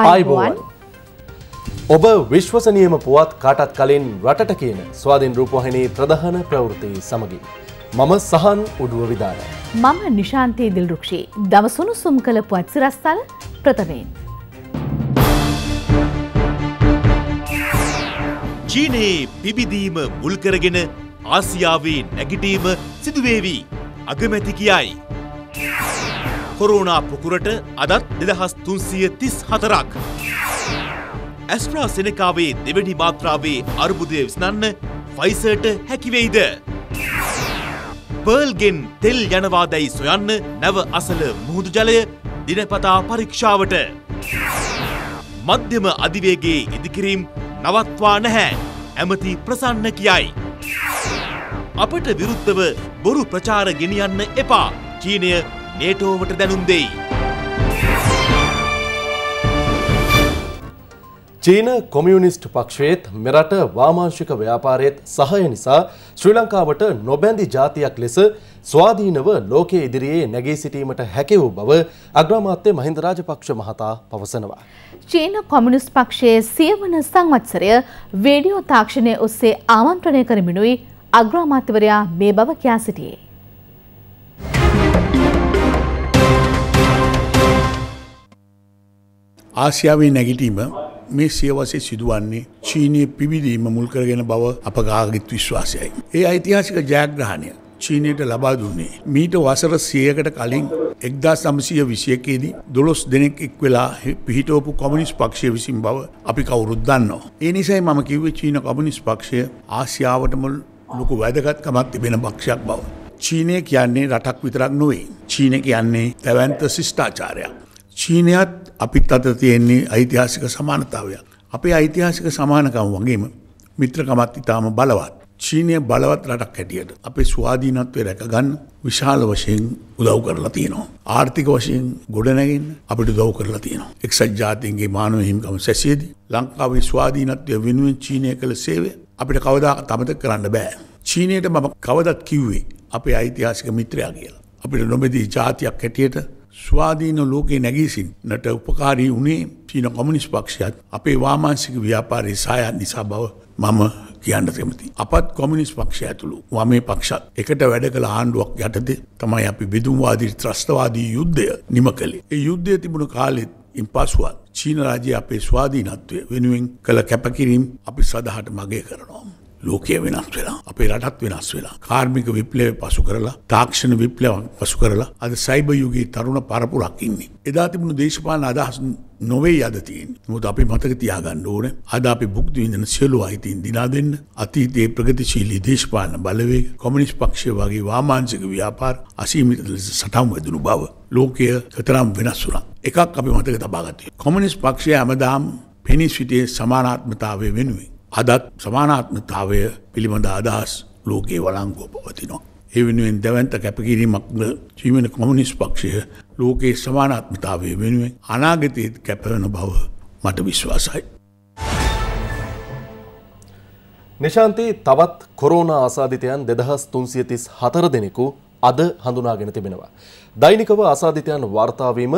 අයිබෝවන් ඔබ විශ්වසනියම පුවත් කාටත් කලින් රටට කියන ස්වාධීන් රූපවාහිනී ප්‍රධාන ප්‍රවෘත්ති සමගින්. මම සහන් උඩුව විදාන. මම නිශාන්තයේ දිල්රුක්ෂී දවසුණු සුම් කළ පුවත් සිරස්ථල ප්‍රථමයෙන්. චීනයේ පිබිදීම මුල්කරගෙන ආසියාවේ නැගිටීම සිදුවේවී අගමැති කියයි. කොරෝනා පුකුරට අදත් දෙදහස් තුන්සිය තිස් හතරක්. ඇස්ට්‍රා සෙනකාවේ දෙවැනි මාත්‍රාවේ අර්බුදය විසනන්න ෆයිසර්ට හැකිවෙයිද. පර්ල්ගෙන් තෙල් යනවාදැයි සොයන්න නැව අසල මුහුදු ජලය දිනපතා පරීක්ෂාවට. මධ්‍යම අධිවේගේ ඉදිකිරීම් නවත්වා නැහැ ඇමති ප්‍රසන්න කියයි. අපට විරුද්ධව බොරු ප්‍රචාර ගෙනියන්න එපා චීනය නේටෝවට දැනුම් දෙයි. චීන කොමියුනිස්ට් පක්ෂයේත් මෙරට වාමාංශික ව්‍යාපාරයේත් සහය නිසා ශ්‍රී ලංකාවට නොබැඳි ජාතියක් ලෙස ස්වාධීනව ලෝකයේ ඉදිරියේ නැගී සිටීමට හැකි වූ බව අග්‍රාමාත්‍ය මහින්ද රාජපක්ෂ මහතා පවසනවා. චීන කොමියුනිස්ට් පක්ෂයේ සියවන සංවත්සරය වීඩියෝ තාක්ෂණය ඔස්සේ ආමන්ත්‍රණය කරමිනුයි අග්‍රාමාත්‍යවරයා මේ බව කියා සිටියේ. ආසියාවේ නැගිටීම මේ සියවසේ සිදුවන්නේ චීනය පිබිදීම මුල්කරගෙන බව අපගාගිත් විශ්වාසයයි. ඒ ඓතිහාසික ජයග්‍රහණය චීනයට ලබා දුන්නේ. මීට වසර සියකට කලින් එක්දා සමසය විසියකේදී දොළොස් දෙනෙක් එක් වෙලා පිහිටෝපු කොමිනිස් පක්ෂය විසින් බව අපි කවුරුද්දන්නවා. ඒ නිසයි මම කිව්වේ චීන කොමිනිස් පක්ෂය ආසියාවටම ලොකු වැදගත්කමක් තිබෙන පක්ෂයක් බව. චීනය කියන්නේ රටක් විතරක් නොවේ. චීන කියන්නේ තැවන්ත ශිෂ්ඨාචාරයක්. චීනයත් අපිත් අත තියෙන්නේ ඓතිහාසික සමානතාවයක්. අපේ ඓතිහාසික සමානකම් වගේම මිත්‍රකමත් ඉතාම බලවත්. චීනය බලවත් රටක් හැටියට අපේ ස්වාධීනත්වය රැකගන්න විශාල වශයෙන් උදව් කරලා තියෙනවා. ආර්ථික වශයෙන් ගොඩනැගෙන් අපිට උදව් කරලා තියෙනවා. එක්සත් ජාතීන්ගේ මානව හිමිකම සැසියේදී ලංකාවේ ස්වාධීනත්වය වෙනුවෙන් චීනය කළ සේවය අපිට කවදාකවත් අමතක කරන්න බෑ. චීනයට මම කවදත් කිව්වේ අපේ ඓතිහාසික මිත්‍රයා කියලා. අපිට නොමෙදී ජාතියක් හැටියට ස්වාධීන ලෝකේ නැගීසින්නට උපකාරී වුණේ චීන කොමිනිස් පක්ෂයත් අපේ වාමාන්සික ව්‍යාපාරයේ සායත් නිසා බව මම කියන්න කැමති. අපත් කොමිනිස් පක්ෂය ඇතුළු වමේ පක්ෂත් එකට වැඩ කළ ආණ්ඩුවක් යටතේ තමයි අපි බිදුම්වාදී ත්‍රස්තවාදී යුද්ධය නිම කළේ. ඒ යුද්ධය තිබුණු කාලෙත් ඉන් පසුවත් චීන රාජය අපේ ස්වාධීනත්වය වෙනුවෙන් කළ කැපකිරීම් අපි සදහට මගේ කරනවා. ලෝකය වෙනස් වෙලා අපේ රටත් වෙනස් වෙලා කාර්මික විප්ලවය පසු කරලා තාක්ෂණ විප්ලවයන් පසු කරලා අද සයිබර් යුගයේ තරුණ පරපුරක් ඉන්නේ එදා තිබුණු දේශපාලන අදහස් නොවේ අද තියෙන්නේ මොකද අපි මතක තියාගන්න ඕනේ අද අපි භුක්ති විඳින සියලු අයිතීන් දිනා දෙන්න අතීතයේ ප්‍රගතිශීලී දේශපාලන බලවේග කොමියුනිස්ට් පක්ෂය වගේ වාමාංශික ව්‍යාපාර අසීමිත ලෙස සටන් වැදුණු බව ලෝකය කතරම් වෙනස් වුණා එකක් අපි මතක තබා ගත්තේ කොමියුනිස්ට් පක්ෂය හැමදාම පෙනී සිටියේ සමානාත්මතාවය වෙනුවෙන් අදත් සමානාත්මතාවය පිළිබඳ අදහස් ලෝකයේ වලංගුව පවතිනවා. ඒ වෙනුවෙන් දැවන්ත කැපකිරීමක්ද චීමන කොමනිස් පක්ෂය ලෝකයේ සමානාත්මතාවය වෙනුවෙන් අනාගතයත් කැපවන බව මට විශ්වාසයි. නිශාන්ති තවත් කොරෝණ ආසාධිතයන් දෙදහස් තුන්සියතිස් හතර දෙනෙකු අද හඳුනාගෙන තිබෙනවා. දෛනිකව ආසාධිතයන් වාර්තාවීම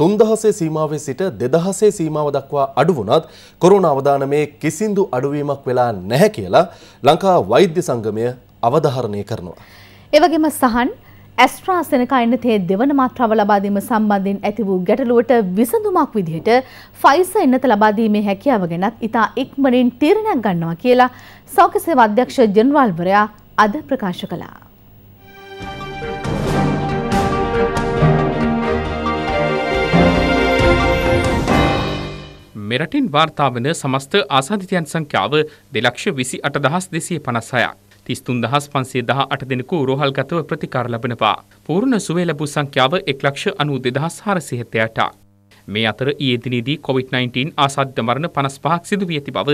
තුන්දහසේ සීමාවේ සිට දෙදහසේ සීමාව දක්වා අඩුවුණත් කොරුණ අවධානමේ කිසිදු අඩුවීමක් වෙලා නැහැ කියලා ලංකා වෛද්‍ය සංගමය අවධාරණය කරනවා. එවගේම සහන් ඇස්ට්‍රා සෙනකයින්න තේ දෙවන මාත්‍රාව ලබාදීම සම්බන්ධයෙන් ඇති වූ ගැටලුවට විසඳුමක් විදිහට ෆයිස එන්නත ලබාදීමේ හැකියාව ගැනත් ඉතා ඉක්මනින් තීරණයක් ගන්නවා කියලා සෞඛ්‍ය සේවා අධ්‍යක්ෂ ජෙනරාල්වරයා අද ප්‍රකාශ කළා. මෙරටින් වාර්තාාවන සමස්ත ආසාධිතයන් සංඛ්‍යාව දෙලක්ෂ විසි අට දහස් දෙසිය පනස්සයක්. තිස්තුන් දහස් පන්සේ දහ අට දෙනෙකු රෝහල්ගතව ප්‍රතිකාර ලබනවා. පූර්ණ සුවේ ලැබූ සංඛ්‍යාව එක්ලක්ෂ අනු දෙදහස් හාරසිහතයට. මේ අතර ඒදිනදී COොVID-19 ආසාධ්‍ය මරණ පනස් පහක් සිදුවිය ඇති බව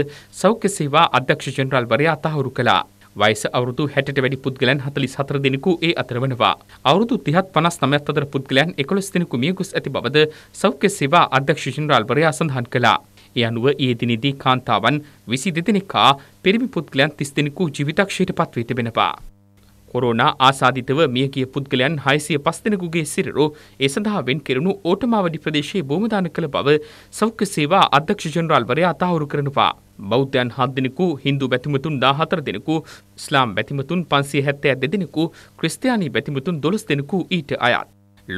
සෞඛ්‍ය සේවා අධ්‍යක්ෂ ජනරල්වරයා අතහවුරු කළා. වයිස අවුරුදු 60ට වැඩි පුද්ගලයන් 44 දෙනෙකු ඒ අතර වෙනවා. අවුරුදු 30ත් 59ත් අතර පුද්ගලයන් 11 දෙනෙකු මියගොස් ඇති බවද සෞඛ්‍ය සේවා අධ්‍යක්ෂ ජෙනරාල්වරයා සඳහන් කළා. ඒ අනුව ඊයේ දිනේදී කාන්තාවන් 22 දෙනෙක් හා පිරිමි පුද්ගලයන් 30 දෙනෙකු ජීවිතක්ෂයට පත්වී තිබෙනවා. කොරෝනා ආසාධිතව මියගිය පුද්ගලයන් 605 දෙනෙකුගේ සිරුරු ඒ සඳහා වෙන් කෙරුණු ඕටමාවඩි ප්‍රදේශයේ බෝමදාන කළ බව සෞඛ්‍ය සේවා අධ්‍යක්ෂ ජෙනරාල්වරයා අතහවුරු කරනවා. බෞද්ධයන් හත් දෙනෙකු හින්දු බැතිමතුන් දාහතර දෙනෙකු ස්ලාම් බැතිමතුන් පන්සිය හැත්තෑ දෙදෙනෙකු ක්‍රස්තියානි බැතිමතුන් දොළස් දෙනෙකු ඊට අයත්.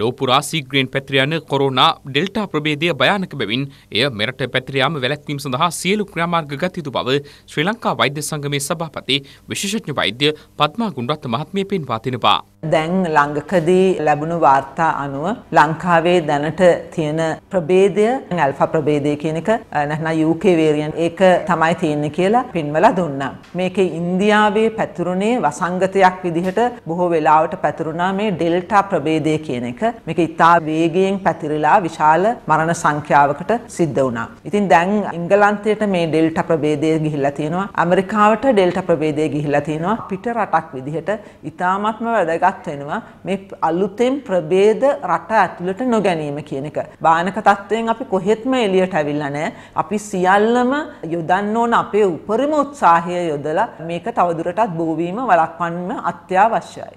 ලෝපුරා සීග්‍රයෙන් පැත්‍රියන කොරෝනා ඩෙල්ටා ප්‍රබේදය භයානක බැවින් එය මෙරට පැත්‍රයාම වැලැක්වීම සඳහා සියලු ක්‍රාමාර්ග ගතයුතු බව ශ්‍රී ලංකා වෛද්‍ය සංගමේ සභාපති විශේෂඥ වෛද්‍ය පත්මා ගුණරත්න මහත්මිය පෙන්වා තිනවා. දැන් ළඟකදී ලැබුණු වාර්තා අනුව ලංකාවේ දැනට තියෙන ප්‍රභේදය ඇල්ෆා ප්‍රභේදය කියන එක නැත්නම් UK variant ඒක තමයි තියෙන්නේ කියලා පින්වලා දුන්නා. මේකේ ඉන්දියාවේ පැතුරුනේ වසංගතයක් විදිහට බොහෝ වෙලාවට පැතුරුණා මේ ඩෙල්ටා ප්‍රභේදය කියන එක. මේක ඉතා වේගයෙන් පැතිරිලා විශාල මරණ සංඛ්‍යාවකට සිද්ධ වුණා. ඉතින් දැන් ඉංගලන්තයට මේ ඩෙල්ටා ප්‍රභේදය ගිහිල්ලා තියෙනවා. ඇමරිකාවට ඩෙල්ටා ප්‍රභේදය ගිහිල්ලා තියෙනවා. පිට රටක් විදිහට ඉතාමත්ම වැදගත් දෙයක් වෙනවා මේ අලුතෙන් ප්‍රභේද රට ඇතුළට නොගැනීම කියන එක. භයානක තත්ත්වයෙන් අපි කොහෙත්ම එළියට ඇවිල්ලා නැහැ. අපි සියල්ලම යොදන්න ඕන අපේ උපරිම උත්සාහය යොදලා මේක තවදුරටත් බෝවීම වළක්වන්න අත්‍යවශ්‍යයි.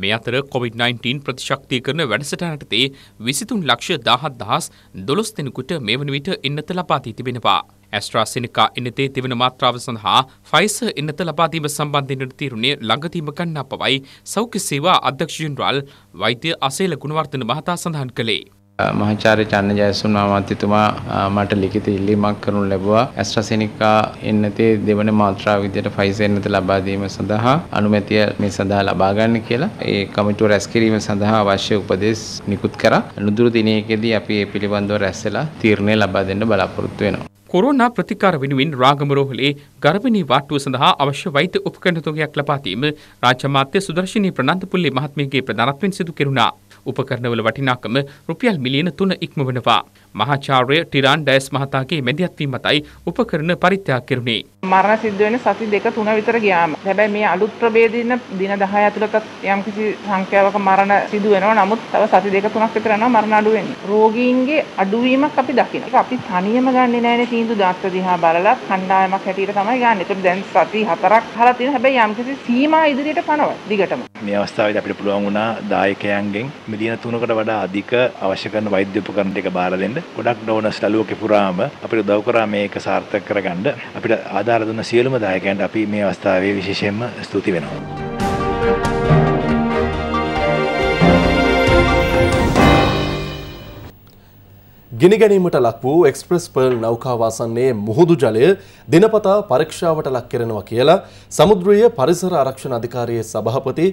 මේ අතර කොවිD-19 ප්‍රතිශක්තිය කරන වැඩසටහනටතේ විසිතුන් ලක්ෂ දහත් දහස් දොළොස් දෙනෙකුට මේ වන විට එන්නත ලබාදී තිබෙනවා. ඇස්ට්‍රාසිනිකා එනතේ තිවන මාත්‍රාව සඳහා ෆයිස එන්නත ලබාදීම සම්බන්ධින තීරුණය ළඟදීම ගන්න අපවයි සෞඛ්‍ය සේවා අධ්‍යක්ෂ ජෙනරාල් වෛද්‍ය අසේල ගුණවර්ධන මහතා සඳහන් කළේ. මහාචාර්ය චන්න ජයසුන් මාත්‍යතුමා මට ලිඛිත ඉල්ලීමක් කරනු ලැබුවා ඇස්ට්‍රසෙනිකා එන්නතේ දෙවන මාත්‍රාව විදියට ෆයිසර් එන්නත ලබා දීම සඳහා අනුමැතිය මේ සඳහා ලබා ගන්න කියලා ඒ කමිටුව රැස් කිරීම සඳහා අවශ්‍ය උපදෙස් නිකුත් කරා නුදුරු දිනයකදී අපි ඒ පිළිබඳව රැස් වෙලා තීරණය ලබා දෙන්න බලාපොරොත්තු වෙනවා කොරෝනා ප්‍රතිකාර වෙනුවෙන් රාගමරෝහලේ ගර්භණී වාට්ටුව සඳහා අවශ්‍ය වෛද්‍ය උපකරණ තුගයක් ලබා දීම රාජ්‍ය මාත්‍ය සුදර්ශිනී ප්‍රනන්දපුල්ලේ මහත්මියගේ ප්‍රධානත්වයෙන් සිදු කෙරුණා උපකරණවල වටිනාකම රුපියල් මිලියන තුන ඉක්මවනවා. මහාචාර්ය ටිරාන් ඩයස් මහතාගේ මැදිහත්වීම මතයි උපකරණ පරිත්‍යාග කෙරුණේ. මරණ සිද්ධ වෙන සති දෙක තුන විතර ගියාම. හැබැයි මේ අලුත් ප්‍රභේදින දින 10 ඇතුළතත් යම්කිසි සංඛ්‍යාවක මරණ සිදු වෙනවා. නමුත් තව සති දෙක තුනක් විතර යනවා මරණ අඩු වෙන්නේ. රෝගීන්ගේ අඩුවීමක් අපි දකිනවා. ඒක අපි තනියම ගන්නෙ නෑනේ තීන්දු දාත්ත දිහා බලලා කණ්ඩායමක් හැටියට තමයි ගන්න. ඒතකොට දැන් සති හතරක් හලා තියෙන හැබැයි යම්කිසි සීමා ඉදිරියට පනවයි දිගටම. මේ අවස්ථාවේදී අපිට පුළුවන් වුණා දායකයන්ගෙන් මිලියන 3කට වඩා අධික අවශ්‍ය කරන වෛද්‍ය උපකරණ ටික බාර දෙන්න. ගොඩක් ඩෝනස් ලලුවක පුරාම අපිට උදව් කරා මේක සාර්ථක කරගන්න අපිට ආධාර දුන්න සියලුම දායකයන්ට අපි මේ අවස්ථාවේ විශේෂයෙන්ම ස්තුති වෙනවා. ගිනිගැනීමට ලක් වූ එක්ස්ප්‍රස් පර්ල් නෞකාවාසන්නේ මුහුදු ජලය දිනපතා පරීක්ෂාවට ලක් කරනවා කියලා සමුද්‍රීය පරිසර ආරක්ෂණ අධිකාරියේ සභාපති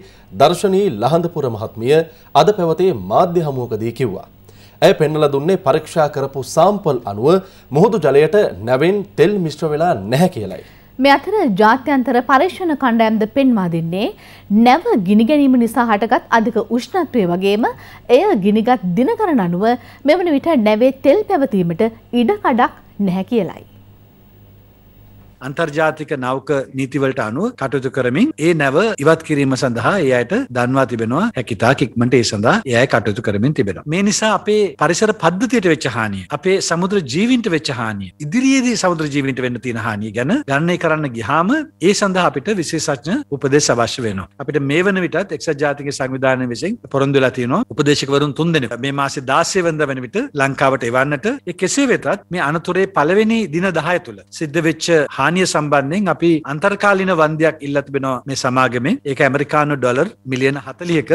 දර්ශනී ලහඳපුර මහත්මිය අද පැවතේ මාධ්‍ය හමුවකදී කිව්වා. ඇය පෙන්නල දුන්නේ පරීක්ෂා කරපු සාම්පල් අනුව මුහුදු ජලයට නැවෙන් තෙල් මිශ්‍ර වෙලා නැහැ කියලයි. මේ අතර ජාත්‍යන්තර පරීක්ෂණ කණ්ඩායම්ද පෙන්වා දෙන්නේ නැව ගිනි ගැනීම නිසා හටගත් අධික උෂ්ණත්වය වගේම එය ගිනිගත් දිනකරන අනුව මෙවන විට නැවේ තෙල් පැවතීමට ඉඩ කඩක් නැහැ කියලයි. අන්තර්ජාතික නෞක නීතිවලට අනුව කටයුතු කරමින් ඒ නැව ඉවත් කිරීම සඳහා ඒ අයට දන්වා තිබෙනවා හැකිතා කික්මට ඒ සඳහා එයයි කටයුතු කරමින් තිබෙනවා. මේ නිසා අපේ පරිසර පද්ධතියට වෙච්ච හානිය, අපේ සමුද්‍ර ජීවින්ට වෙච්ච හානිය, ඉදිරියේදී සමුද්‍ර ජීවින්ට වෙන්න තියෙන හානිය ගැන ගණනය කරන්න ගියාම ඒ සඳහා අපිට විශේෂඥ උපදෙස් අවශ්‍ය වෙනවා. අපිට මේ වන විටත් එක්සත් ජාතික සංවිධානය විසින් පොරොන්දු වෙලා තියෙනවා උපදේශකවරුන් තුන්දෙනෙක්. මේ මාසේ 16 වෙනිදා වෙන විට ලංකාවට එවන්නට ඒ කෙසේ වෙතත් මේ අනතුරේ පළවෙනි දින 10 තුල සිද්ධ වෙච්ච හානි හානිය සම්බන්ධයෙන් අපි අන්තර්කාලීන වන්දයක් ඉල්ලතිබෙනවා මේ සමාගමේ ඒක ඇමරිකානු ඩොලර් මිලියන හතලියක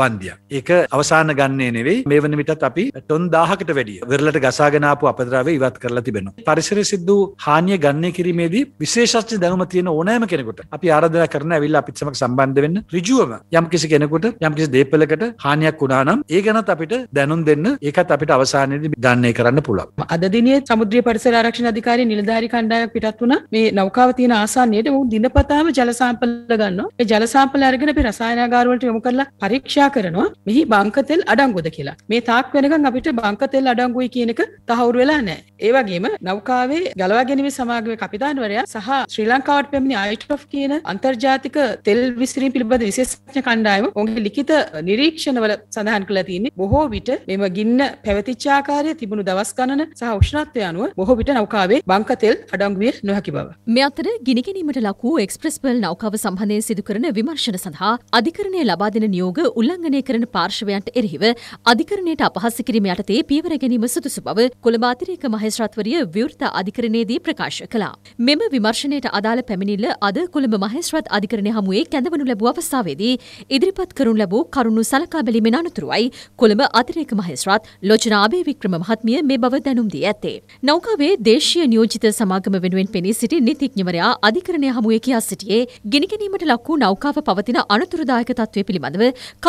වන්දියක්. ඒක අවසාන ගන්නේ නෙවෙයි මේ වන විටත් අපි ටොන් දාහකට වැඩිය වෙරලට ගසාගෙනාපු අපද්‍රාව ඉවත් කරලා තිබෙනවා. පරිසර සිද්දූ හානිය ගන්නේ කිරීමේදී විශේෂස්්‍ය දැනුම තියෙන ඕනෑම කෙනෙකුට අපි ආරධනා කරන ඇවිල්ලා අපිත් සමඟ සම්බන්ධ වෙන්න ඍජුවම යම් කිසි කෙනෙකුට යම් කිසි දේපලකට හානියක් වුණා නම් ඒ ගැනත් අපිට දැනුම් දෙන්න ඒකත් අපිට අවසානයේදී ගන්නේ කරන්න පුළුවන්. අද දිනේ සමුද්‍රිය පරිසර ආරක්ෂණ අධිකාරී නිලධාරී කණ්ඩායමක් පිටත් වුණා මේ නෞකාව තියෙන ආසන්නයට උන් දිනපතාම ජල සාම්පල ගන්නවා. ඒ ජල සාම්පල අරගෙන අපි රසායනාගාර වලට යොමු කරලා පරීක්ෂා ක්‍රියා කරනවා මෙහි බංකතෙල් අඩංගුද කියලා. මේ තාක් වෙනකන් අපිට බංකතෙල් අඩංගුයි කියන එක තහවුරු වෙලා නැහැ. ඒ වගේම නෞකාවේ ගලවා ගැනීම සමාගමේ කපිතාන්වරයා සහ ශ්‍රී ලංකාවට පැමිණි අයිටොෆ් කියන අන්තර්ජාතික තෙල් විසිරීම පිළිබඳ විශේෂඥ කණ්ඩායම ඔවුන්ගේ ලිඛිත නිරීක්ෂණවල සඳහන් කළා තියෙන්නේ බොහෝ විට මෙම ගින්න පැවතිච්ච ආකාරය තිබුණු දවස් ගණන සහ උෂ්ණත්වය අනුව බොහෝ විට නෞකාවේ බංකතෙල් අඩංගුවේ නොහැකි බව. මේ අතර ගිනිගැනීමට ලකූ එක්ස්ප්‍රෙස්පල් නෞකාව සම්බන්ධයෙන් සිදු කරන විමර්ශන සඳහා අධිකරණය ලබා දෙන නියෝග උල්ලංඝනය කරන පාර්ශවයන්ට එරෙහිව අධිකරණයට අපහාස කිරීම යටතේ පියවර ගැනීම සුදුසු බව කොළඹ අතිරේක මහේස්ත්‍රාත්වරිය විවෘත අධිකරණයේදී ප්‍රකාශ කළා. මෙම විමර්ශනයට අදාළ පැමිණිල්ල අද කොළඹ මහේස්ත්‍රාත් අධිකරණය හමුවේ කැඳවනු ලැබූ අවස්ථාවේදී ඉදිරිපත් කරනු ලැබූ කරුණු සලකා බැලීමෙන් අනතුරුවයි කොළඹ අතිරේක මහේස්ත්‍රාත් ලොචනා අබේ වික්‍රම මහත්මිය මේ බව දැනුම් දී ඇත්තේ. නෞකාවේ දේශීය නියෝජිත සමාගම වෙනුවෙන් පෙනී සිටි නීතිඥවරයා අධිකරණය හමුවේ කියා සිටියේ ගිනිගැනීමට ලක් වූ නෞකාව පවතින අනතුරුදායක තත්ත්වය පිළිබඳව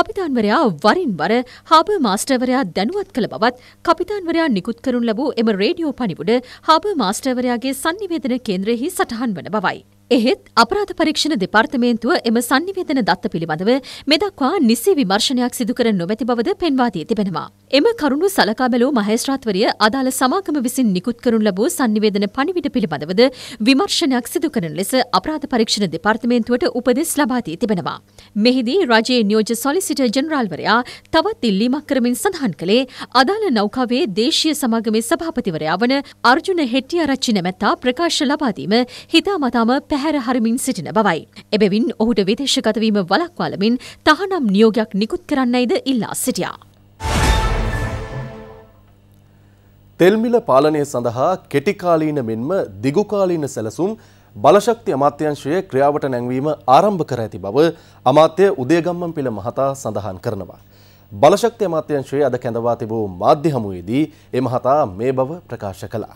කපිතාන්වරයා වරින් වර හාබර් මාස්ටර්වරයා දැනුවත් කළ බවත් කපිතාන්වරයා නිකුත් කරනු ලැබූ එම රේඩියෝ පණිවුඩ හාබර් මාස්ටර්වරයාගේ sannivedana කේන්ද්‍රයේහි සටහන් වන බවයි. එහෙත් අපරාධ පරීක්ෂණ දෙපාර්තමේන්තුව එම සංනිවේදන දත්ත පිළිබඳව මෙදක්වා නිසි විමර්ශනයක් සිදු කර නොමැති බවද පෙන්වා දී තිබෙනවා. එම කරුණු සලකා බැලූ මහේස්ත්‍රාත්වරිය අදාළ සමාගම විසින් නිකුත් කරනු ලැබූ සංනිවේදන පණිවිඩ පිළිබඳවද විමර්ශනයක් සිදු කරන ලෙස අපරාධ පරීක්ෂණ දෙපාර්තමේන්තුවට උපදෙස් ලබා දී තිබෙනවා. මෙහිදී රජයේ නියෝජ්‍ය සොලිසිටර් ජෙනරාල්වරයා තවත් ඉල්ලීමක් කරමින් සඳහන් කළේ අදාළ නෞකාවේ දේශීය සමාගමේ සභාපතිවරයා වන අර්ජුන හෙට්ටිආරච්චි නැමැත්තා ප්‍රකාශ ලබා දීම හිතාමතාම පැහැර හරිමින් සිටින බවයි. එබැවින් ඔහුට විදේශගතවීම වලක්වාලමින් තහනම් නියෝගයක් නිකුත් කරන්නයිද ඉල්ලා සිටියා. තෙල්මිල පාලනය සඳහා කෙටිකාලීන මෙන්ම දිගුකාලීන සැලසුම් බලශක්ති අමාත්‍යංශයේ ක්‍රියාවට නැංවීම ආරම්භ කර ඇති බව අමාත්‍ය උදේගම්මන් පිළ මහතා සඳහන් කරනවා. බලශක්ති අමාත්‍යංශයේ අද කැඳවා තිබූ මාධ්‍ය හමුවේදී ඒ මහතා මේ බව ප්‍රකාශ කළා.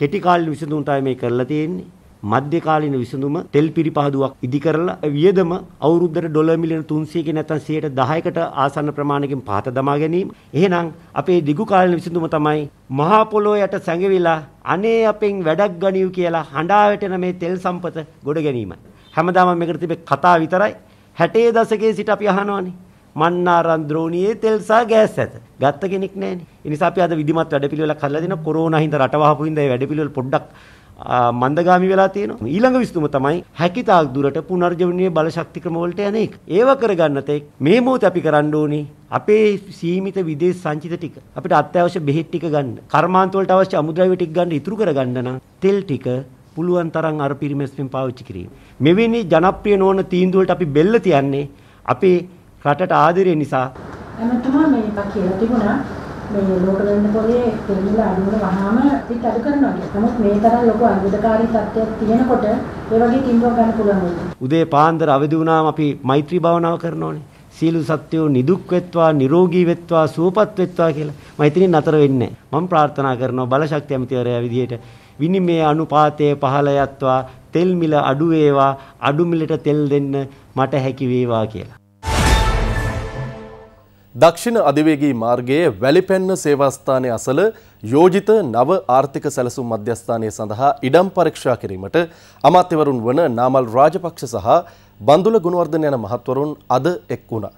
කෙටිකාලීන විසඳුම් තමයි මේ කරලා තියෙන්නේ. මධ්‍යකාලීන විසඳුම තෙල් පිරිපහදුවක් ඉදි කරලා වියදම අවුරුද්දට ඩොලර් මිලියන 300ක නැත්නම් 110කට ආසන්න ප්‍රමාණයකින් පහත දමා ගැනීම. එහෙනම් අපේ දිගු කාලීන විසඳුම තමයි මහා පොළොව යට සැඟවිලා අනේ අපෙන් වැඩක් ගනිව් කියලා හඬා වැටෙන මේ තෙල් සම්පත ගොඩ ගැනීම. හැමදාම මේකට තිබෙ කතා විතරයි. 60 දශකයේ සිට අපි අහනවානේ. මන්නාරන් ද්‍රෝණියේ තෙල් සහ ගෑස් ඇත. ගත්ත කෙනෙක් නැහැනේ. ඒ නිසා අපි අද විධිමත් වැඩපිළිවෙලක් කරලා දෙන කොරෝනා හින්දා රටවහපු හින්දා ඒ වැඩපිළිවෙල පොඩ්ඩක් මන්දගාමි වෙලා තියෙනවා. ඊළඟ විසඳුම තමයි හැකිතාක් දුරට පුනර්ජවනීය බලශක්ති ක්‍රමවලට යන එක. ඒව කරගන්න තෙක් මේ මොහොත අපි කරන්න ඕනේ අපේ සීමිත විදේශ සංචිත ටික අපිට අත්‍යවශ්‍ය බෙහෙත් ටික ගන්න. කර්මාන්ත වලට අවශ්‍ය අමුද්‍රව්‍ය ටික ගන්න ඉතුරු කරගන්න නම් තෙල් ටික පුළුවන් තරම් අර පිරිමැස්මින් පාවිච්චි කිරීම. මෙවැනි ජනප්‍රිය නොවන තීන්දුවලට අපි බෙල්ල තියන්නේ අපේ රටට ආදරය නිසා. එමෙතුමා මේක කියලා තිබුණා මේ ලෝක වෙන්න පොලේ කෙලිලා අඩුවන වහාම පිට අඩු කරනවා කියලා. නමුත් මේ තරම් ලොකු අර්බුදකාරී තත්ත්වයක් තියෙනකොට ඒ වගේ කිම්බව ගන්න පුළුවන් උදේ පාන්දර අවදි වුණාම අපි මෛත්‍රී භාවනාව කරනෝනේ. සීලු සත්‍යෝ නිදුක් වෙත්වා නිරෝගී වෙත්වා සුවපත් වෙත්වා කියලා. මම ඉතින් නතර වෙන්නේ නැහැ. මම ප්‍රාර්ථනා කරනවා බලශක්ති අමිතවරයා විදිහට විනිමේ අනුපාතයේ පහළ යත්වා තෙල් මිල අඩු වේවා අඩු මිලට තෙල් දෙන්න මට හැකි වේවා කියලා. දක්ෂිණ අධිවේගී මාර්ගයේ වැලිපැන්න සේවාස්ථානය අසල යෝජිත නව ආර්ථික සැලසුම් මධ්‍යස්ථානය සඳහා ඉඩම් පරීක්ෂා කිරීමට අමාත්‍යවරුන් වන නාමල් රාජපක්ෂ සහ බන්දුල ගුණවර්ධන යන මහත්වරුන් අද එක් වුණා.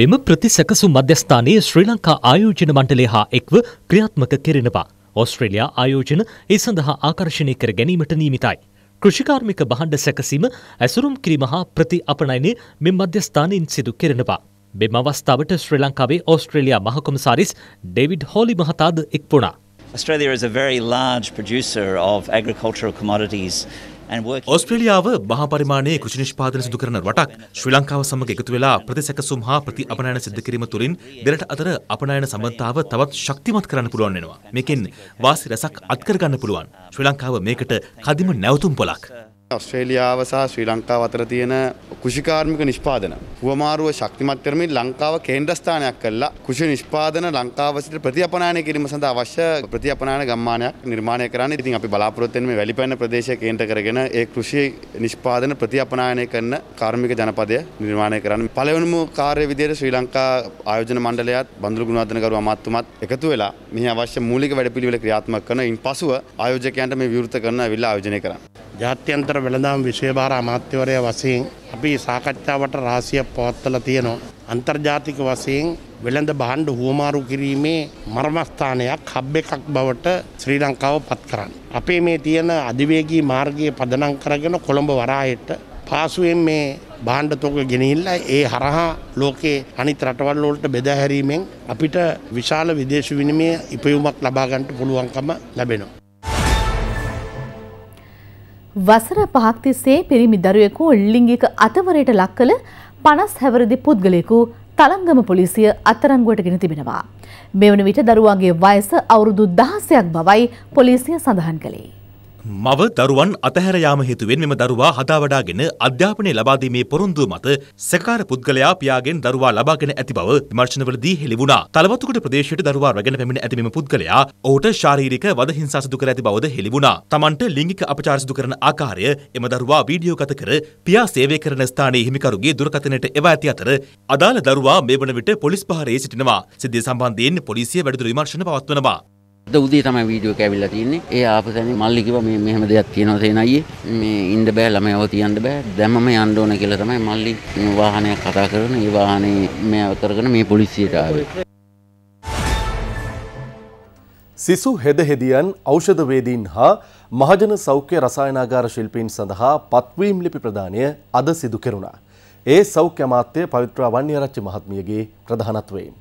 මෙම ප්‍රතිසැකසු මධ්‍යස්ථානයේ ශ්‍රී ලංකා ආයෝජන මණ්ඩලය හා එක්ව ක්‍රියාත්මක කෙරෙනවා. ඔස්ට්‍රේලයා ආයෝජන ඒ සඳහා ආකර්ශණය කර ගැනීමට නීමිතයි. කෘෂිකාර්මික බහණ්ඩ සැකසීම ඇසුරුම් කිරීම හා ප්‍රති අපනයිනේ මෙ මධ්‍යස්ථානයෙන් සිදු කෙරෙනවා. මෙම අවස්ථාවට ශ්‍රී ලංකාවේ ඕස්ට්‍රේලයා මහකොමසාරිස් ඩේවිඩ් හෝලි මහතාද එක්වුණා. Australia is a very large producer of agricultural commodities ඔස්ට්‍රලියාව මහපරිමාණයේ කෘෂි නිෂ්පාදන සිදු කරන රටක් ශ්‍රී ලංකාව සමග එකතු වෙලා ප්‍රතිසැකසුම් හා ප්‍රති අපනයන සිද්ධ කිරීම තුළින් දෙරට අතර අපනයන සම්බන්ධතාව තවත් ශක්තිමත් කරන්න පුළුවන් වෙනවා. මේකෙන් වාසි රැසක් අත්කර ගන්න පුළුවන්. ශ්‍රී ලංකාව මේකට කදිම නැවතුම් පොලක්. ඔස්ට්‍රේලියාව සහ ශ්‍රී ලංකාව අතර තියෙන කෘෂිකාර්මික නිෂ්පාදන හුවමාරුව ශක්තිමත් කරමින් ලංකාව කේන්ද්‍රස්ථානයක් කරලා කෘෂි නිෂ්පාදන ලංකාව සිට ප්‍රතිඅපනායනය කිරීම සඳහා අවශ්‍ය ප්‍රතිඅපනායන ගම්මානයක් නිර්මාණය කරන්න. ඉතින් අපි බලාපොරොත්තු වෙන මේ වැලිපැන්න ප්‍රදේශය කේන්ද්‍ර කරගෙන ඒ කෘෂි නිෂ්පාදන ප්‍රතිඅපනායනය කරන කාර්මික ජනපදය නිර්මාණය කරන්න. පළවෙනිම කාර්ය විදියට ශ්‍රී ලංකා ආයෝජන මණ්ඩලයත් බඳුරු ගුණවර්ධනකරු අමාත්‍යතුමත් එකතු වෙලා මෙහි අවශ්‍ය මූලික වැඩපිළිවෙල ක්‍රියාත්මක කරන ඉන් පසුව ආයෝජකයන්ට මේ විවෘත කරන අවිල්ල ආයෝජනය කරන්න. ජාත්‍යන්තර වෙළඳාම් විශේභාර අමාත්‍යවරය වසයෙන් අපි සාකච්ඡාවට රාසිය පවත්තල තියෙනවා. අන්තර්ජාතික වසයෙන් වෙළඳ බහන්්ඩ හුවමාරු කිරීමේ මර්මස්ථානයක් හබ් එකක් බවට ශ්‍රී ලංකාව පත් කරන්න. අපේ මේ තියෙන අධිවේගී මාර්ගය පදනං කරගෙන කොළඹ වරායට පාසුවෙන් මේ බාණ්ඩ තොග ගෙනහිල්ලා ඒ හරහා ලෝකයේ අනිත් රටවල් වලට බෙදා හැරීමෙන් අපිට විශාල විදේශ විනිමය ඉපයුමක් ලබා ගන්නට පුළුවන්කම ලැබෙනවා. වසර පහක් තිස්සේ පිරිමි දරුවෙකු ලිංගික අතවරයට ලක් කළ පනස් හැවරදි පුද්ගලයෙකු තලංගම පොලිසිය අත්තරංගුවට ගෙන තිබෙනවා. මෙවන විට දරුවන්ගේ වයස අවුරුදු දහසයක් බවයි පොලිසිය සඳහන් කළේ. මව දරුවන් අතහැර යාම හේතුවෙන් මෙම දරුවා හදා වඩාගෙන අධ්‍යාපනය ලබා දීමේ පොරොන්දුව මත සැකකාර පුද්ගලයා පියාගෙන් දරුවා ලබාගෙන ඇති බව විමර්ශනවලදී හෙළි වුණා. තලවතුගොඩ ප්‍රදේශයට දරුවා රැගෙන පැමිණ ඇති මෙම පුද්ගලයා ඔහුට ශාරීරික වද හිංසා සිදු කර ඇති බවද හෙළි වුණා. තමන්ට ලිංගික අපචාර සිදු කරන ආකාරය එම දරුවා වීඩියෝගත කර පියා සේවය කරන ස්ථානයේ හිමිකරුගේ දුරකථනයට එවා ඇති අතර අදාළ දරුවා මේ වන විට පොලිස් පහරේ සිටිනවා. සිද්ධිය සම්බන්ධයෙන් පොලිසිය වැඩිදුර විමර්ශන පවත්වනවා. අද උදේ තමයි වීඩියෝ එක ඇවිල්ලා තින්නේ. ඒ ආපසනේ මල්ලි කිව්වා මේ මෙහෙම දෙයක් තියෙනවා සේනයියේ. මේ ඉන්න බෑ ළමයව තියන්න බෑ. දැම්මම යන්න ඕන කියලා තමයි මල්ලි වාහනයක් කතා කරන. ඒ වාහනේ මෙයව කරගෙන මේ පොලිසියට ආවේ. සිසු හෙදහෙදියන් ඖෂධවේදීන් හා මහජන සෞඛ්‍ය රසායනාගාර ශිල්පීන් සඳහා පත්වීම් ලිපි ප්‍රදානය අද සිදු කෙරුණා. ඒ සෞඛ්‍ය අමාත්‍ය පවිත්‍ර වන්‍යරච්චි මහත්මියගේ ප්‍රධානත්වයෙන්.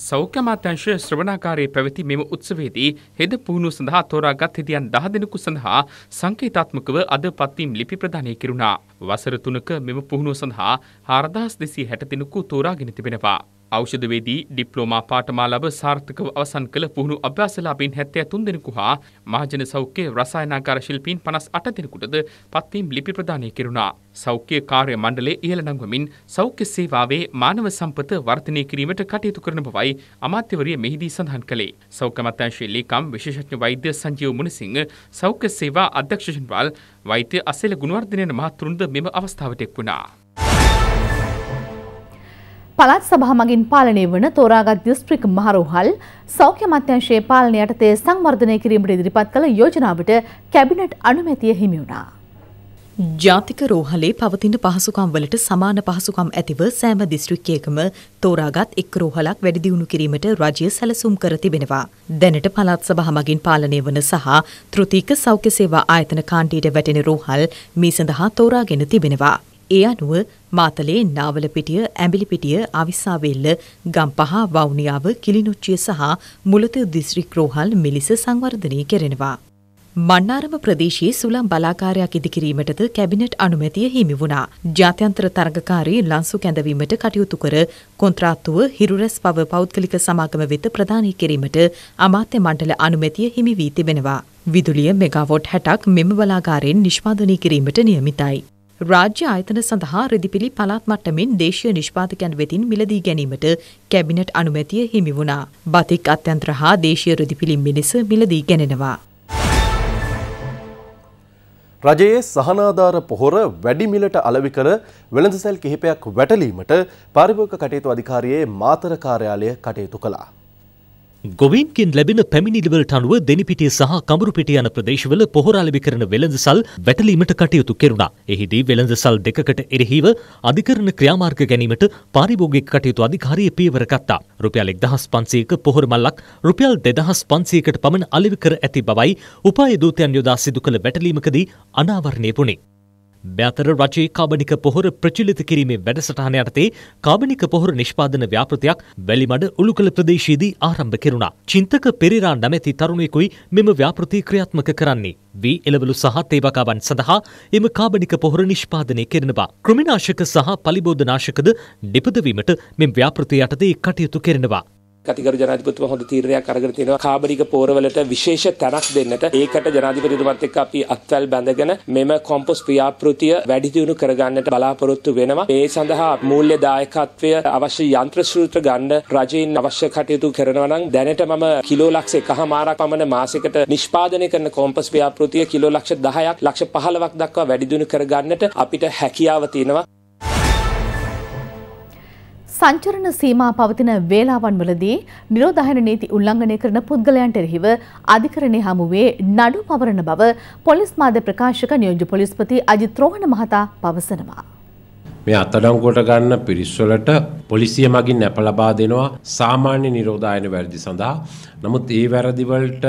සෞඛ්‍ය මාත්‍යංශය ශ්‍රවණාකාරයේ පැවති මෙම උත්සවයේදී හෙද පුහුණුව සඳහා තෝරාගත් හිදියන් 10 දෙනෙකු සඳහා සංකේතාත්මකව අද පත්වීම් ලිපි ප්‍රදානය කෙරුණා. වසර 3ක මෙම පුහුණුව සඳහා 4260 දෙනෙකු තෝරාගෙන තිබෙනවා. ඖෂධවේදී ඩිප්ලෝමා පාඨමාලාව සාර්ථකව අවසන් කළ පුහුණු අභ්‍යාසලාභීන් 73 දෙනෙකු හා මහජන සෞඛ්‍ය රසායනාගාර ශිල්පීන් 58 දෙනෙකුටද පත්වීම් ලිපි ප්‍රදානය කෙරුණා. සෞඛ්‍ය කාර්ය මණ්ඩලයේ ඉහළ නංවමින් සෞඛ්‍ය සේවාවේ මානව සම්පත වර්ධනය කිරීමට කටයුතු කරන බවයි අමාත්‍යවරිය මෙහිදී සඳහන් කළේ. සෞඛ්‍ය අමාත්‍යාංශයේ ලේකම් විශේෂඥ වෛද්‍ය සංජීව මුණසිංහ සෞඛ්‍ය සේවා අධ්‍යක්ෂ ජනරාල් වෛද්‍ය අසෙල ගුණවර්ධනයන මහතුරුන්ද මෙම අවස්ථාවට එක් වුණා. පළත් සභා මගින් පාලනය වන තෝරාගත් දිස්ත්‍රික් මහරෝහල් සෞඛ්‍ය අමාත්‍යාංශයේ පාලන යටතේ සංවර්ධනය කිරීමට ඉදිරිපත් කළ යෝජනාවට කැබිනට් අනුමැතිය හිමි වුණා. ජාතික රෝහලේ පවතින පහසුකම් වලට සමාන පහසුකම් ඇතිව සෑම දිස්ත්‍රික්කයකම තෝරාගත් එක් රෝහලක් වැඩිදියුණු කිරීමට රජය සැලසුම් කර තිබෙනවා. දැනට පළාත් සභා මගින් පාලනය වන සහ තෘතික සෞඛ්‍ය සේවා ආයතන කාණ්ඩයට වැටෙන රෝහල් මේ සඳහා තෝරාගෙන තිබෙනවා. ඒ අනුව මාතලේ නාවලපිටිය ඇඹිලිපිටිය අවිසාවෙල්ල ගම්පහ වවුනියාව කිලිනුච්චිය සහ මුලත දිස්ත්‍රික් රෝහල් මිලිස සංවර්ධනය කෙරෙනවා. මන්නාරම ප්‍රදේශයේ සුළම් බලාකාරයක් ඉදිකිරීමටද කැබිනට් අනුමැතිය හිමි වුණා. ජාත්‍යන්තර තරගකාරී ලන්සු කැඳවීමට කටයුතු කර කොන්ත්‍රාත්තුව හිරුරැස් පව පෞද්ගලික සමාගම වෙත ප්‍රදානය කිරීමට අමාත්‍ය මණ්ඩල අනුමැතිය හිමි වී තිබෙනවා. විදුලිය මෙගාවොට් හැටක් මෙම බලාකාරයෙන් නිෂ්පාදනය කිරීමට නියමිතයි. රාජ්‍ය ආයතන සඳහා රිදිපිලි පළාත් මට්ටමින් දේශීය නිෂ්පාදකයන් වෙතින් මිලදී ගැනීමට කැබිනට් අනුමැතිය හිමි වුණා. බතික් අත්‍යන්ත්‍ර හා දේශීය රිදිපිලි මිනිස මිලදී ගැනෙනවා. රජයේ සහනාධාර පොහොර වැඩි මිලට අලෙවි කර වෙළඳසැල් කිහිපයක් වැටලීමට පාරිභෝගික කටයුතු අධිකාරියේ මාතර කාර්යාලය කටයුතු කළා. ගොවීන්කින් ලැබෙන පැමිණිලිවලට අනුව දෙනිපිටිය සහ කමරුපිටිය යන ප්‍රදේශවල පොහොරාලි කරන වෙළඳසල් වැටලීමට කටයුතු කෙරුණා. එහිදී වෙළඳසල් දෙකකට එරෙහිව අධිකරණ ක්‍රියාමාර්ග ගැනීමට පාරිභෝගික කටයුතු අධිකාරිය පියවර ගත්තා. රුපියල් 1500ක පොහොර මල්ලක් රුපියල් 2500කට පමණ අලෙවි කර ඇති බවයි උපාය දූතයන් යොදා සිදු කළ වැටලීමකදී අනාවරණය වුණේ. මෙතර රජයේ කාබනික පොහොර ප්‍රචලිත කිරීමේ වැඩසටහන යටතේ කාබනික පොහොර නිෂ්පාදන ව්‍යාපෘතියක් වැලිමඩ උළුකල ප්‍රදේශයේදී ආරම්භ කෙරුණා. චින්තක පෙරේරා නැමැති තරුණයෙකුයි මෙම ව්‍යාපෘති ක්‍රියාත්මක කරන්නේ. වී එළවලු සහ තේවකාවන් සඳහා එම කාබනික පොහොර නිෂ්පාදනය කරනවා. කෘමිනාශක සහ පලිබෝධනාශකද නිපදවීමට මෙම ව්‍යාපෘතිය යටතේ කටයුතු කරනවා. කතිකරු ජනාධිපතිතුමා හොඳ තීරණයක් අරගෙන තියෙනවා කාබනික පෝරවලට විශේෂ තැනක් දෙන්නට. ඒකට ජනාධිපතිතුමත් එක්ක අපි අත්වල් බැඳගෙන මෙම කොම්පොස්ට් ව්‍යාපෘතිය වැඩි දියුණු කරගන්නට බලාපොරොත්තු වෙනවා. මේ සඳහා මූල්‍ය දායකත්වය අවශ්‍ය යන්ත්‍ර සූත්‍ර ගන්න රජයෙන් අවශ්‍ය කටයුතු කරනවා නම් දැනට මම කිලෝ ලක්ෂ එකහමාරක් පමණ මාසයකට නිෂ්පාදනය කරන කොම්පොස්ට් ව්‍යාපෘතිය කිලෝ ලක්ෂ 10ක් ලක්ෂ 15ක් දක්වා වැඩි දියුණු කරගන්නට අපිට හැකියාව තියෙනවා. සංචරණ සීමා පවතින වේලාවන් වලදී නිරෝධායන නීති උල්ලංඝනය කරන පුද්ගලයන්ට එරෙහිව අධිකරණය හමුවේ නඩු පවරන බව පොලිස් මාධ්‍ය ප්‍රකාශක නියෝජ්‍ය පොලිස්පති අජිත් රෝහණ මහතා පවසනවා. මේ අත්අඩංගුවට ගන්න පිරිස්වලට පොලිසිය මගින් නැප ලබා දෙනවා සාමාන්‍ය නිරෝධායන වැරදි සඳහා. නමුත් ඒ වැරදි වලට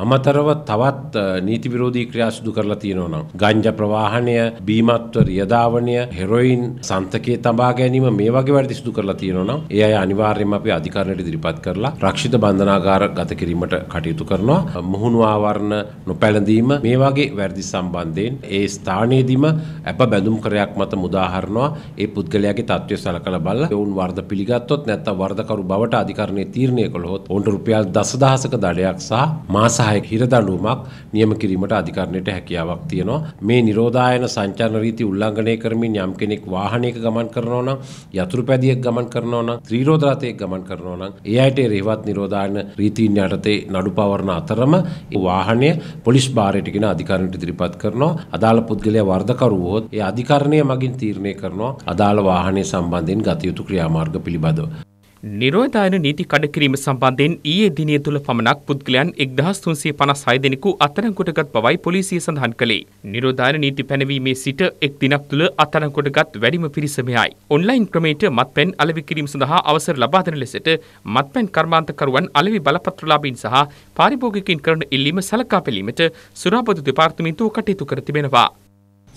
අමතරව තවත් නීති විරෝධී ක්‍රියා සිදු කරලා තියෙනවා නම් ගංජා ප්‍රවාහනය, බීමත්ව රියදාවණය, හෙරොයින් සන්තකයේ තබා ගැනීම මේ වගේ වැඩ සිදු කරලා තියෙනවා නම් ඒ අය අනිවාර්යයෙන්ම අපි අධිකරණයට ඉදිරිපත් කරලා රක්ෂිත බන්ධනාගාර ගත කිරීමට කටයුතු කරනවා. මුහුණු ආවරණ නොපැළඳීම මේ වගේ වැඩි සම්බන්ධයෙන් ඒ ස්ථානයේදීම අප බැඳුම් කරයක් මත මුදාහරනවා. ඒ පුද්ගලයාගේ තත්ත්වය සලකලා බලලා ඔවුන් වර්ධ පිළිගත්තොත් නැත්නම් වර්ධකරු බවට අධිකරණයේ තීරණය කළොත් ඔවුන්ට රුපියල් 10000ක දඩයක් සහ මාස සහායක හිරදඬුවමක් නියම කිරීමට අධිකරණයට හැකියාවක් තියෙනවා. මේ නිරෝධායන සංචාරන රීති උල්ලංඝනය කරමින් යම් කෙනෙක් වාහනයක ගමන් කරනවා නම්, යතුරු පැදියෙක් ගමන් කරනවා නම්, ත්‍රිරෝද රථයක ගමන් කරනවා නම්, ඒ අයට රේවත් නිරෝධායන රීතීන් යටතේ නඩු පවරන අතරම වාහනය පොලිස් භාරයට ගෙන අධිකරණයට ඉදිරිපත් කරනවා. අදාළ පුද්ගලයා වරදකරු වුවොත් ඒ අධිකරණය මගින් තීරණය කරනවා අදාළ වාහනය සම්බන්ධයෙන් ගත යුතු ක්‍රියාමාර්ග පිළිබඳව නිරෝධායන නීති කඩකිරීම සම්බන්ධයෙන් ඊයේ දිනය තුළ පමණක් පුද්ගලයන් 1356 දෙනෙකු අත්අඩංගුවටගත් බවයි පොලිසිය සඳහන් කළේ. නිරෝධායන නීති පැනවීමේ සිට එක් දිනක් තුළ අත්අඩංගුවටගත් වැඩිම පිරිස මෙයයි. ඔන්ලයින් ක්‍රමයට මත්පැන් අලෙවි කිරීම සඳහා අවසර ලබා දෙන ලෙසට මත්පැන් කර්මාන්තකරුවන් අලෙවි බලපත්‍රලාභීන් සහ පාරිභෝගිකයින් කරන ඉල්ලීම සලකා බැලීමට සුරාපොදු දෙපාර්තමේන්තුව කටයුතු කර තිබෙනවා.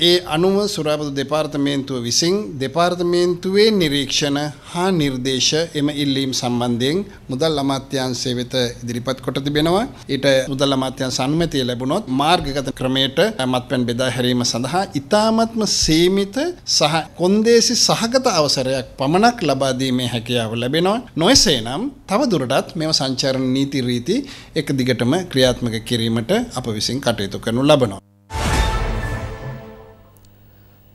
ඒ අනුව සුරාපද දෙපාර්තමේන්තුව විසින් දෙපාර්තමේන්තුවේ නිරීක්ෂණ හා නිර්දේශ එම ඉල්ලීම් සම්බන්ධයෙන් මුදල් අමාත්‍යාංශය වෙත ඉදිරිපත් කොට තිබෙනවා. ඊට මුදල් අමාත්‍යාංශ අනුමැතිය ලැබුණොත් මාර්ගගත ක්‍රමයට මත්පැන් බෙදා හැරීම සඳහා ඉතාමත්ම සීමිත සහ කොන්දේසි සහගත අවසරයක් පමණක් ලබා දීමේ හැකියාව ලැබෙනවා. නොයසේනම් තවදුරටත් මෙම සංචාරණ නීති රීති එක දිගටම ක්‍රියාත්මක කිරීමට අප විසින් කටයුතු කරනු ලබනවා.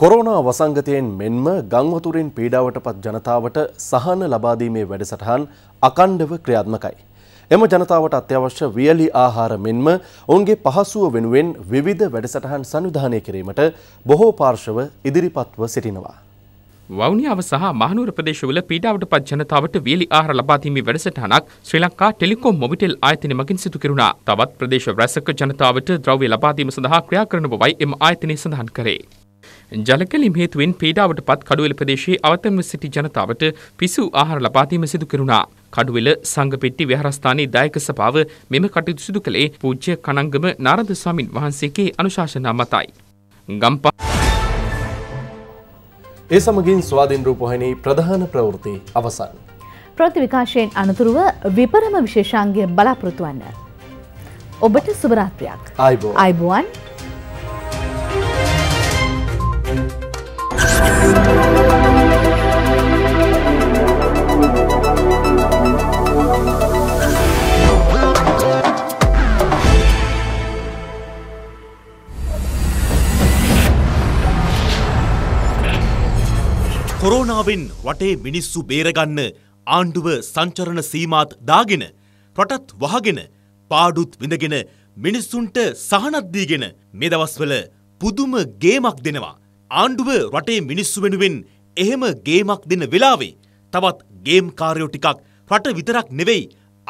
කොරෝනා වසංගතයෙන් මෙන්ම ගංවතුරින් පීඩාවට පත් ජනතාවට සහන ලබාදීමේ වැඩසටහන් අකණ්ඩව ක්‍රියාත්මකයි. එම ජනතාවට අත්‍යවශ්‍ය වියලි ආහාර මෙන්ම ඔවුන්ගේ පහසුව වෙනුවෙන් විවිධ වැඩසටහන් සංවිධානය කිරීමට බොහෝ පාර්ශව ඉදිරිපත්ව සිටිනවා. වවනියාව සහ මහනුවර ප්‍රදේශවල පීඩාවට පත් ජනතාවට වියලි ආහාර ලබාදීමේ වැඩසටහනක් ශ්‍රී ලංකා ටෙලිකොම් මොබිටෙල් ආයතනය මගින් සිදු කෙරුණා. තවත් ප්‍රදේශ රැසක ජනතාවට ද්‍රව්‍ය ලබාදීම සඳහා ක්‍රියා කරන බවයි එම ආයතනය සඳහන් කරේ. ජලකැලීම් හේතුවෙන් පීඩාවට පත් කඩුවෙල ප්‍රදේශයේ අවතන්ව සිටි ජනතාවට පිසු ආහාර ලබා දීම සිදු කෙරුණා. කඩුවෙල සංගපෙට්ටි විහාරස්ථානයේ දායක සභාව මෙම කටයුතු සිදු කළේ පූජ්‍ය කණංගම නාරද ස්වාමින් වහන්සේගේ අනුශාසනා මතයි. ගම්පා ඒ සමගින් ස්වාධීන් රූපහිනී ප්‍රධාන ප්‍රවෘත්ති අවසන්. ප්‍රති විකාශයෙන් අනතුරුව විපරම විශේෂාන්ගේ බලාපොරොතුවන්න. ඔබට සුභරාත්‍රයක් අයිබෝන් කරුණාවෙන් රටේ මිනිස්සු බේරගන්න ආණ්ඩුව සංචරණ සීමාත් දාගෙන රටත් වහගෙන පාඩුත් විඳගෙන මිනිස්සුන්ට සහනත් දීගෙන මේ දවස්වල පුදුම ගේමක් දෙනවා. ආණ්ඩුව රටේ මිනිස්සු වෙනුවෙන් එහෙම ගේමක් දෙන වෙලාවේ තවත් ගේම් කාර්යෝ ටිකක් රට විතරක් නෙවෙයි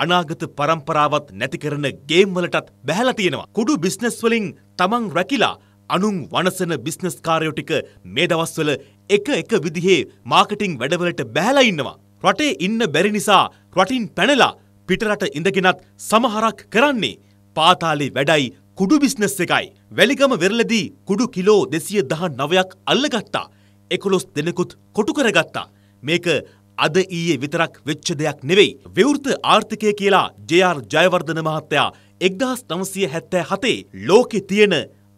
අනාගත පරම්පරාවත් නැති කරන ගේම් වලටත් බැහැලා තියෙනවා. කුඩු බිස්නස් වලින් තමන් රැකිලා අනුන් වනසන බිස්නස් කාර්යෝ ටික මේ දවස්වල එක එක විදිහේ මාකටිං වැඩවලට බැහැලා ඉන්නවා. රටේ ඉන්න බැරි නිසා රටින් පැනලා පිටරට ඉඳගෙනත් සමහරක් කරන්නේ. පාතාලේ වැඩයි කුඩු බිස්නස් එකයි. වැලිගම වෙරළදී කුඩු කිලෝ දෙසිය දහ නවයක් අල්ලගත්තා. එකොළොස් දෙනෙකුත් කොටු කරගත්තා. මේක අද ඊයේ විතරක් වෙච්ච දෙයක් නෙවෙයි. විවෘත ආර්ථිකය කියලා ජයාර් ජයවර්ධන මහත්තයා එක්දහස් නවසය හැත්තෑ හතේ ලෝකෙ තියෙන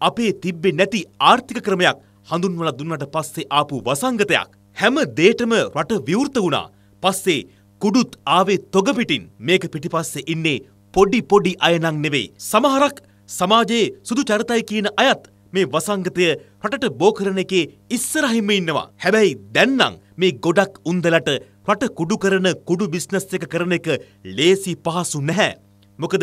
අපේ තිබ්බෙ නැති ආර්ථික ක්‍රමයක් හඳුන්වල දුන්නට පස්සේ ආපු වසංගතයක්. හැම දේටම රට විවෘත වුණා. පස්සේ කුඩුත් ආවේ තොගපිටින් මේක පිටිපස්සේ ඉන්නේ පොඩි පොඩි අයනං නෙවෙයි. සමහරක් සමාජයේ සුදු චරිතයි කියන අයත් මේ වසංගතය රටට බෝකරන එකේ ඉස්සරහිම ඉන්නවා. හැබැයි දැන්නම් මේ ගොඩක් උන්දලට රට කුඩු කරන කුඩු බිස්නස් එක කරන එක ලේසි පහසු නැහැ. මොකද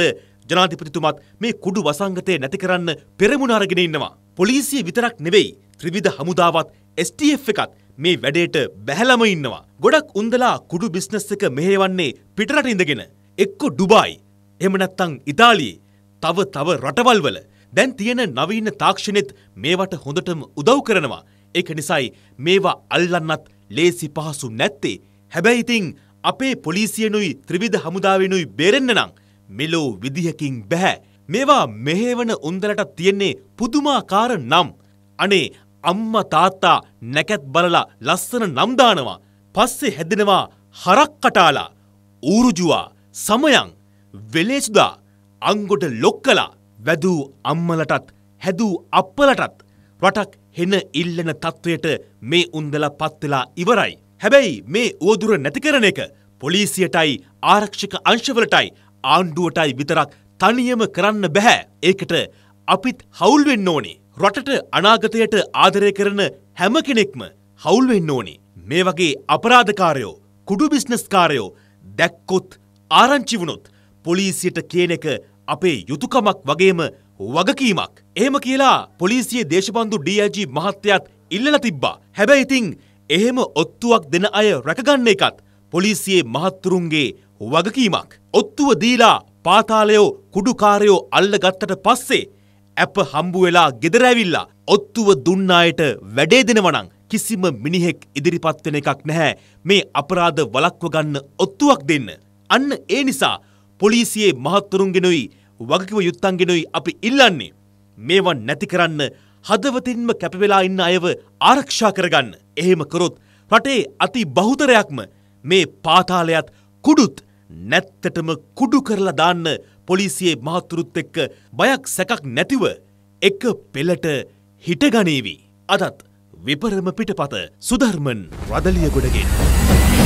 ජනාධිපතිතුමත් මේ කුඩු වසංගතය නැති කරන්න පෙරමුණ අරගෙන ඉන්නවා. පොලිසිය විතරක් නෙවෙයි ත්‍රිවිධ හමුදාවත් ස්ටF එකත් මේ වැඩේට බැහැලම ඉන්නවා. ගොඩක් උන්දලා කුඩු බිස්නස් එක මෙහෙවන්නේ පිටරට ඉඳගෙන. එක්කො ඩුබායි. එහෙම නැත්නම් ඉතාලියේ. තව තව රටවල් වල. දැන් තියෙන නවීන තාක්ෂණෙත් මේවට හොඳටම උදව් කරනවා. ඒක නිසායි මේවා අල්ලන්නත් ලේසි පහසු නැත්තේ. හැබැයි ඉතින් අපේ පොලිසියනුයි ත්‍රිවිධ හමුදාවෙනුයි බේරෙන්න නම් මෙලෝ විදිහකින් බැහැ. මේවා මෙහෙවන උන්දලට තියෙන්නේ පුදුමාකාර නම්. අනේ අම්ම තාත්තා නැකැත් බලලා ලස්සන නම්දානවා පස්සෙ හැදෙනවා හරක් කටාලා ඌරුජුවා සමයං වෙලේසුදා අංගොට ලොක්කලා වැදූ අම්මලටත් හැදූ අප්පලටත් රටක් හෙන ඉල්ලන තත්ත්වයට මේ උන්දල පත්වෙලා ඉවරයි. හැබැයි මේ ඕදුර නැතිකරන එක පොලිසියටයි ආරක්ෂක අංශවලටයි ආණ්ඩුවටයි විතරක් තනියම කරන්න බැහැ ඒකට අපිත් හවුල්වෙන්න ඕනේ. රටට අනාගතයට ආදරය කරන හැම කෙනෙක්ම හවුල් වෙන්න ඕනි. මේ වගේ අපරාධකාරයෝ කුඩු බිස්නස්කාරයෝ දැක්කොත් ආරංචි වුණොත් පොලිසියට කියන එක අපේ යුතුකමක් වගේම වගකීමක්. එහෙම කියලා පොලිසියේ දේශබන්දු ඩීජී මහත්තයත් ඉල්ලලා තිබ්බා. හැබැයි ඉතින් එහෙම ඔත්තුවක් දෙන අය රැකගන්න එකත් පොලිසියේ මහත්තුරුන්ගේ වගකීමක්. ඔත්තුව දීලා පාතාලයෝ කුඩුකාරයෝ අල්ල ගත්තට පස්සේ ඇප හම්බු වෙලා ගෙදර ඇවිල්ලා ඔත්තුව දුන්න අයට වැඩේ දෙනවනම් කිසිම මිනිහෙක් ඉදිරිපත් වෙන එකක් නැහැ මේ අපරාධ වළක්ව ගන්න ඔත්තුවක් දෙන්න. අන්න ඒ නිසා පොලිසියේ මහත්තුරුන්ගෙනුයි වගකිව යුත්තන්ගෙනුයි අපි ඉල්ලන්නේ. මේවන් නැති කරන්න හදවතින්ම කැපවෙලා ඉන්න අයව ආරක්ෂා කරගන්න. එහෙම කරොත් රටේ අති බහුතරයක්ම මේ පාතාලයත් කුඩුත් නැත්තටම කුඩු කරලා දාන්න පොලිසියේ මහතුරුත් එක්ක බයක් සැකක් නැතිව එක පෙළට හිටගනීවි. අදත් විපරම පිටපත සුධර්මන් රදලිය ගොඩගෙන්.